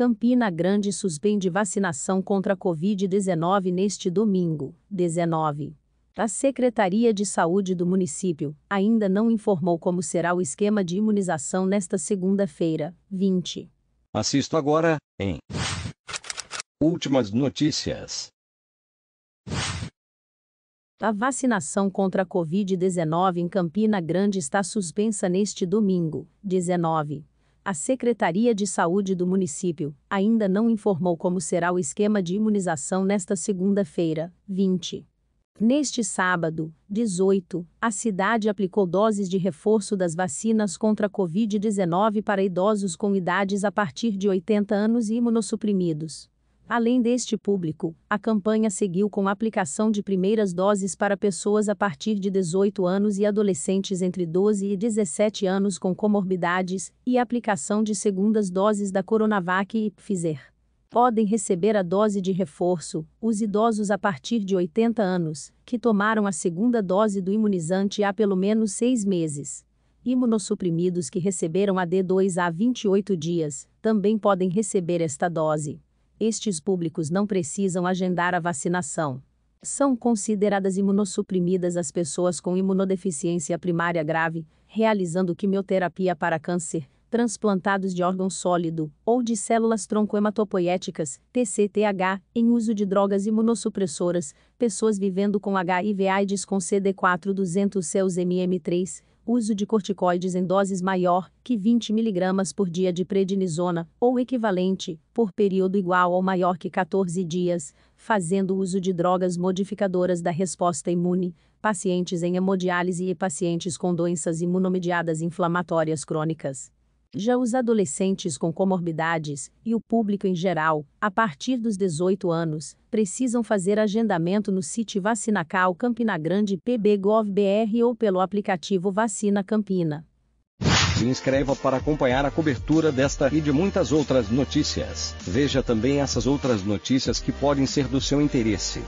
Campina Grande suspende vacinação contra a Covid-19 neste domingo, 19. A Secretaria de Saúde do município ainda não informou como será o esquema de imunização nesta segunda-feira, 20. Assisto agora, em Últimas notícias. A vacinação contra a Covid-19 em Campina Grande está suspensa neste domingo, 19. A Secretaria de Saúde do município ainda não informou como será o esquema de imunização nesta segunda-feira, 20. Neste sábado, 18, a cidade aplicou doses de reforço das vacinas contra a Covid-19 para idosos com idades a partir de 80 anos e imunossuprimidos. Além deste público, a campanha seguiu com a aplicação de primeiras doses para pessoas a partir de 18 anos e adolescentes entre 12 e 17 anos com comorbidades, e a aplicação de segundas doses da Coronavac e Pfizer podem receber a dose de reforço os idosos a partir de 80 anos, que tomaram a segunda dose do imunizante há pelo menos seis meses. Imunossuprimidos que receberam a D2 há 28 dias também podem receber esta dose estes públicos não precisam agendar a vacinação. São consideradas imunossuprimidas as pessoas com imunodeficiência primária grave, realizando quimioterapia para câncer, transplantados de órgão sólido ou de células troncohematopoéticas, TCTH, em uso de drogas imunossupressoras, pessoas vivendo com HIV AIDS com CD4-200 seus MM3, uso de corticoides em doses maior que 20 mg por dia de prednisona, ou equivalente, por período igual ou maior que 14 dias, fazendo uso de drogas modificadoras da resposta imune, pacientes em hemodiálise e pacientes com doenças imunomediadas inflamatórias crônicas. Já os adolescentes com comorbidades, e o público em geral, a partir dos 18 anos, precisam fazer agendamento no site Vacinacal Campina Grande pb.gov.br ou pelo aplicativo Vacina Campina. Se inscreva para acompanhar a cobertura desta e de muitas outras notícias. Veja também essas outras notícias que podem ser do seu interesse.